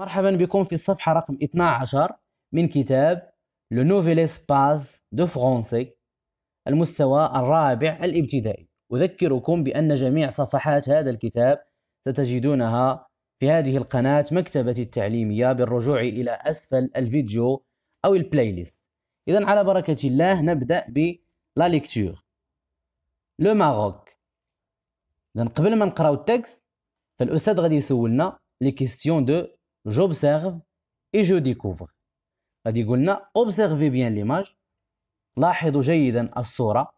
مرحبا بكم في الصفحة رقم 12 من كتاب لو نوفيل اسباس دو فرونسي المستوى الرابع الابتدائي أذكركم بأن جميع صفحات هذا الكتاب ستجدونها في هذه القناة مكتبة التعليمية بالرجوع إلى أسفل الفيديو أو البلاي ليست إذا على بركة الله نبدأ ب لا ليكتور لو ماروك إذا قبل ما نقراو التكست فالأستاذ غادي يسولنا لي كيستيون دو j'observe et je découvre غادي قلنا observez bien l'image لاحظوا جيدا الصورة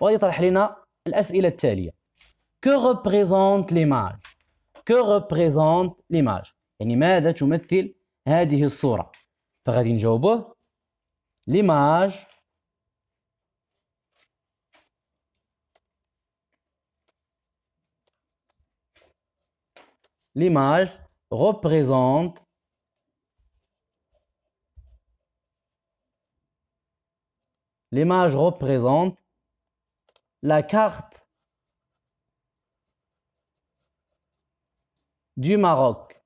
وغادي يطرح لنا الأسئلة التالية que représente l'image que représente l'image يعني ماذا تمثل هذه الصورة فغادي نجاوبه l'image l'image représente l'image représente la carte du Maroc.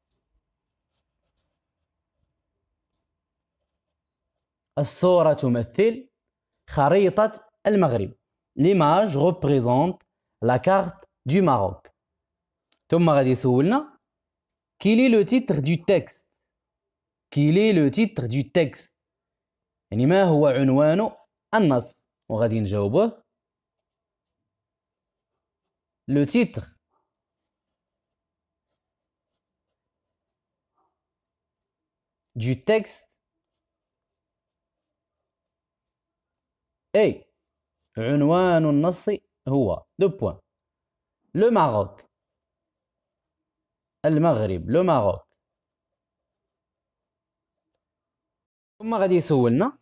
الصورة تمثل خريطة المغرب. L'image représente la carte du Maroc. ثم غادي quel est le titre du texte Quel est le titre du texte يعني ما هو عنوان النص وغادي le titre du texte est عنوان deux points le Maroc المغرب لو ماروك ثم غادي يسولنا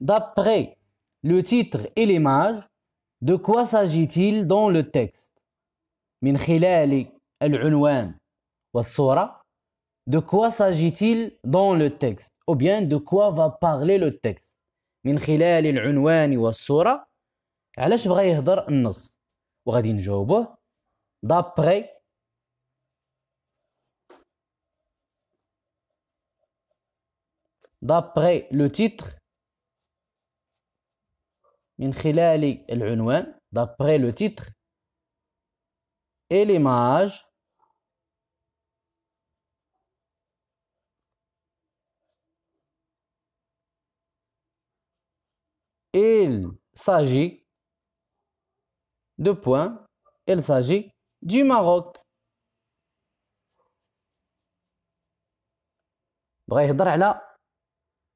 دابري لو تيتر اي ليماج دو كوا ساجيتيل دون لو تيكست من خلال العنوان والصوره دو كوا ساجيتيل دون لو تيكست او بيان دو كوا فا بارلي لو تيكست من خلال العنوان والصوره علاش بغا يهضر النص وغادي نجاوبوه دابري d'après le titre d'après le titre et l'image il s'agit de points il s'agit du Maroc بغا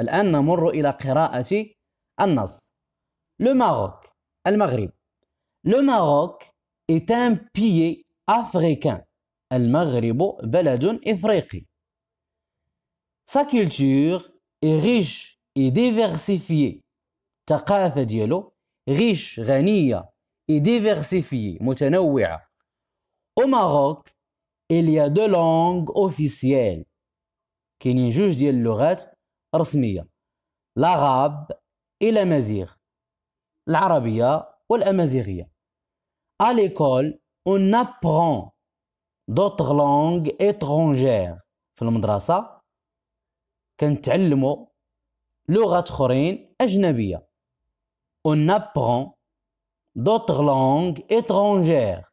الآن نمر إلى قراءة النص لو ماروك المغرب لو ماروك إتان بيي أفريكان المغرب بلد إفريقي سا كولتور إي ريش إي ديفيرسيفيي. الثقافة ديالو ريش غنية إي ديفيرسيفيي متنوعة أو ماروك إليا دو لونغ أوفيسيال كاينين جوج ديال اللغات رسمية الأغاب إلى مزيغ العربية والأمازيغية à l'école on apprend d'autres langues étrangères في المدرسة كنتعلموا لغات أخرين أجنبية on apprend d'autres langues étrangères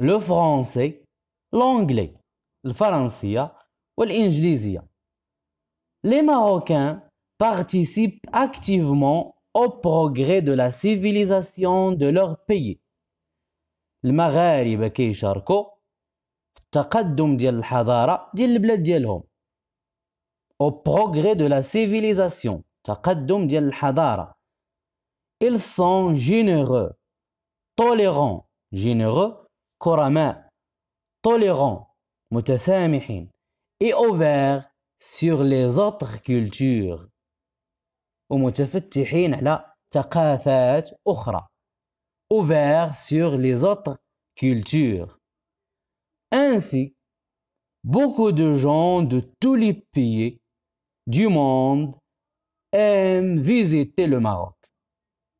le français l'anglais الفرنسية والإنجليزية les Marocains participent activement au progrès de la civilisation de leur pays. المغاربة كيشاركوا في التقدم ديال الحضارة ديال البلاد ديالهم. Au progrès de la civilisation, تقدم ديال الحضارة. Ils sont généreux, tolérants, généreux, كرماء, tolérants, متسامحين, et ouverts sur les autres cultures ومتفتحين على ثقافات أخرى ouverts sur les autres cultures. Ainsi, beaucoup de gens de tous les pays du monde aiment visiter le Maroc.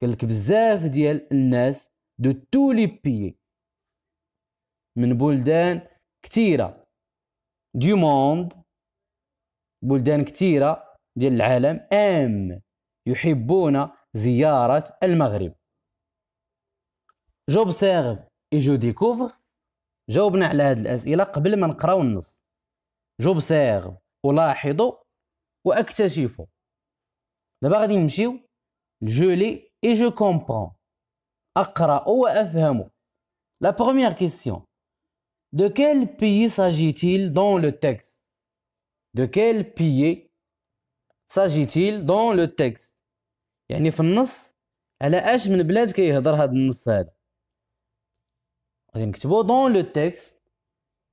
Quelques بزاف ديال الناس tous tous pays pays من بلدان كثيره du monde بلدان كثيرة ديال العالم أم يحبون زيارة المغرب جوبسيرف اي جو ديكوفر جاوبنا على هذه الأسئلة قبل ما نقراو النص جوبسيرف ألاحظ وأكتشف دابا غادي نمشيو لجولي اي جو كومبرون أقرأ وأفهم لا بروميير كيسيون دو كيل بي ساجيتيل دون لو تكست De quel pilier s'agit-il dans le texte يعني في النص على اش من بلاد كيهضر هذا النص هذا غادي نكتبو dans le texte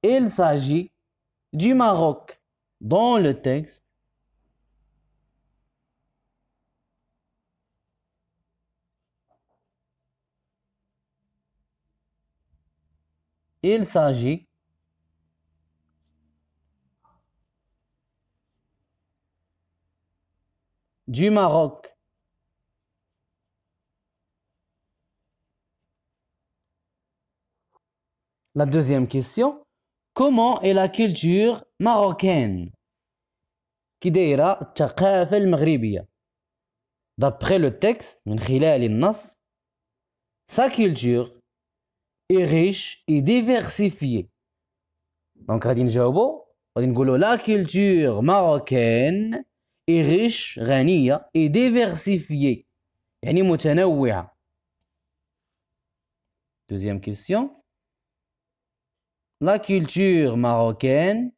il s'agit du Maroc dans le texte il s'agit du Maroc. La deuxième question, comment est la culture marocaine D'après le texte, sa culture est riche et diversifiée. Donc, la culture marocaine اي غيش غنية اي ديفيرسيفيي يعني متنوعة دوزيام كيستيون لا كولتور ماروكان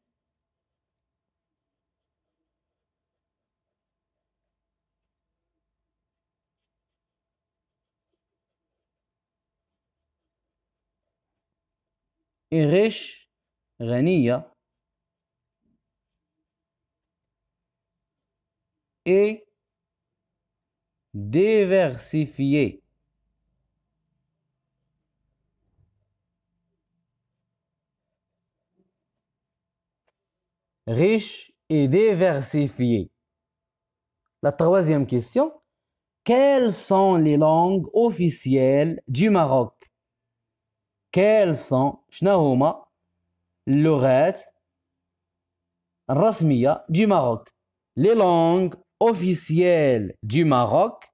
اي غيش غنية et diversifié. Riche et diversifié. La troisième question, quelles sont les langues officielles du Maroc Quelles sont les Loret, Rasmiya du Maroc Les langues officielles du Maroc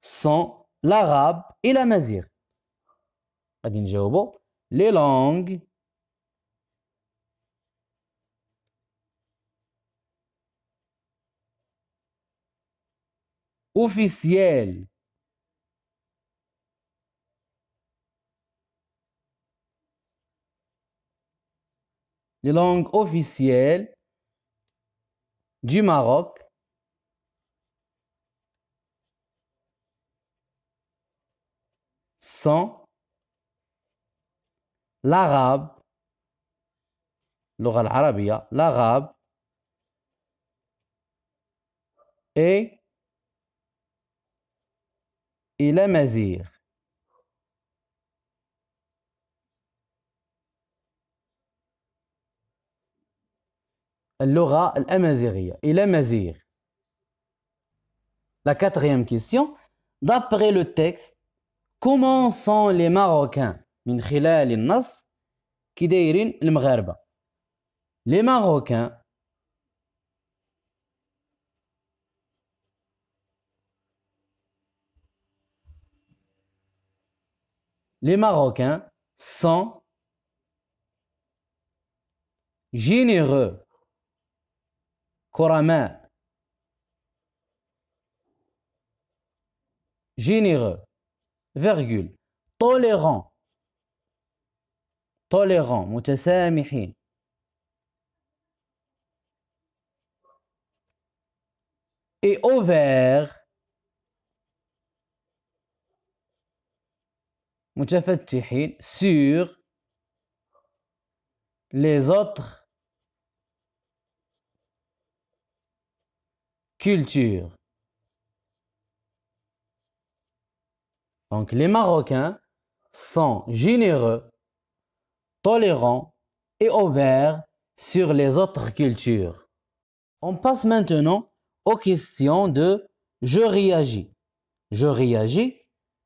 sont l'arabe et la mazir. Les langues officielles les langues officielles du Maroc sont l'arabe, l'arabe et, et l'amazir. اللغة il La quatrième question, d'après le texte, كومون سون لي ماروكان من خلال النص كي دايرين المغاربه لي ماروكان لي ماروكان سون جينيرو كرماء جينيرو virgule, tolérant, tolérant, متسامحين. Et au vert, sur les autres cultures. Donc les Marocains sont généreux, tolérants et ouverts sur les autres cultures. On passe maintenant aux questions de je réagis. Je réagis,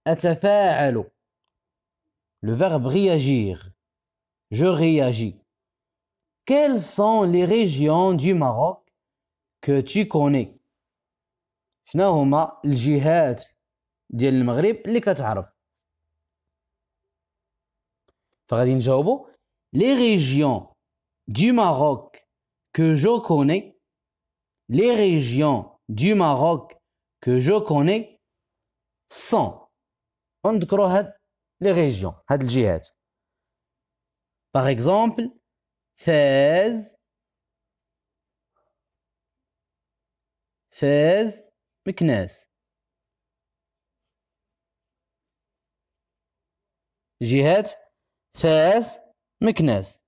atafa'alu. Le verbe réagir. Je réagis. Quelles sont les régions du Maroc que tu connais? ديال المغرب اللي كتعرف فغادي نجاوبو لي ريجيون دو ماروك كو جو كوني لي ريجيون دو ماروك كو جو كوني سون نذكرو هاد لي ريجيون هاد الجهات باغ اكزومبل فاز فاز مكناس جهات فاس مكناس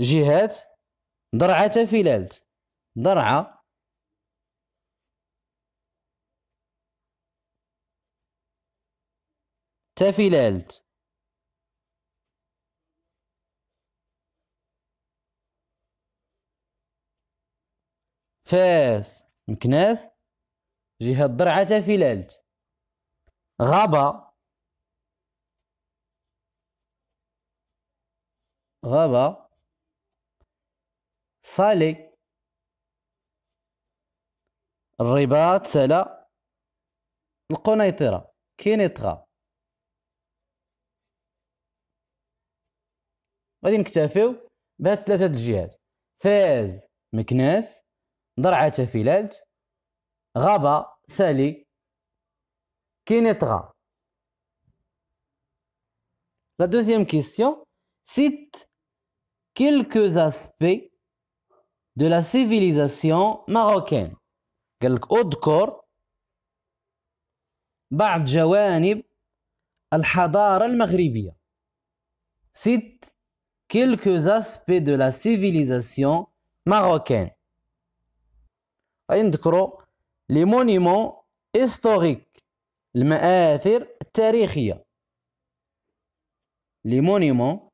جهات درعة فيلالت درعة تفيلالت فاس مكناس جهة درعة تفيلالت غاب غاب صالي الرباط سلا القنيطرة كينيطرة غادي نكتفيو بهاد ثلاثة الجهات فاز مكناس درعة فيلالت غابة سالي naîtra. La deuxième question cite quelques aspects de la civilisation marocaine. Quelques اذكر al Al-Maghribia. Cite quelques aspects de la civilisation marocaine. les monuments historiques المآثر التاريخية لي مونيمون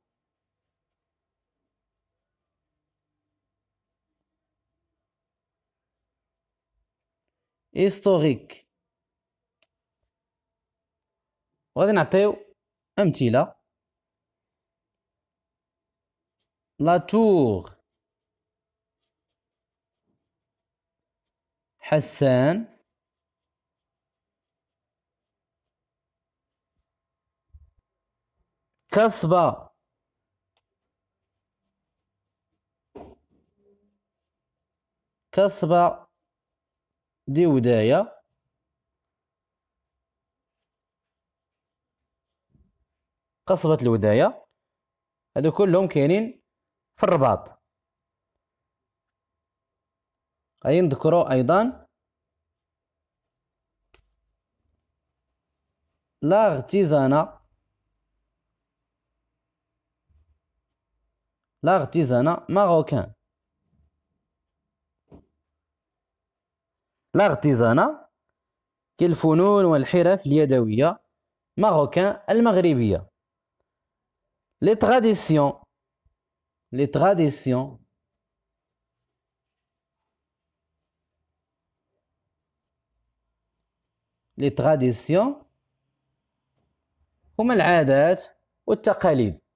هيستوريك وغادي نعطيو أمثلة لا تور حسان كسبة كسبة دي وداية قصبة الوداية هادو كلهم كاينين في الرباط غادي نذكرو أيضا لاغتيزانة لارتيزانا ماروكان لارتيزانا كالفنون والحرف اليدويه ماروكان المغربيه لي تراديسيون لي تراديسيون لي تراديسيون هما العادات والتقاليد